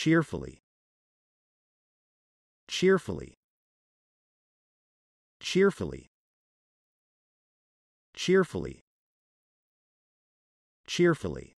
cheerfully cheerfully cheerfully cheerfully cheerfully